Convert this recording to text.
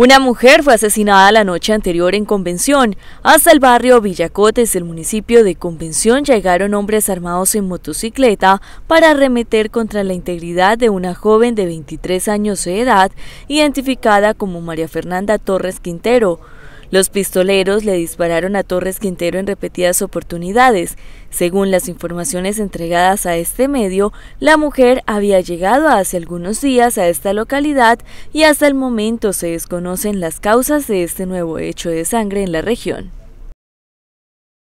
Una mujer fue asesinada la noche anterior en Convención. Hasta el barrio Villacotes del municipio de Convención llegaron hombres armados en motocicleta para arremeter contra la integridad de una joven de 23 años de edad, identificada como María Fernanda Torres Quintero. Los pistoleros le dispararon a Torres Quintero en repetidas oportunidades. Según las informaciones entregadas a este medio, la mujer había llegado hace algunos días a esta localidad y hasta el momento se desconocen las causas de este nuevo hecho de sangre en la región.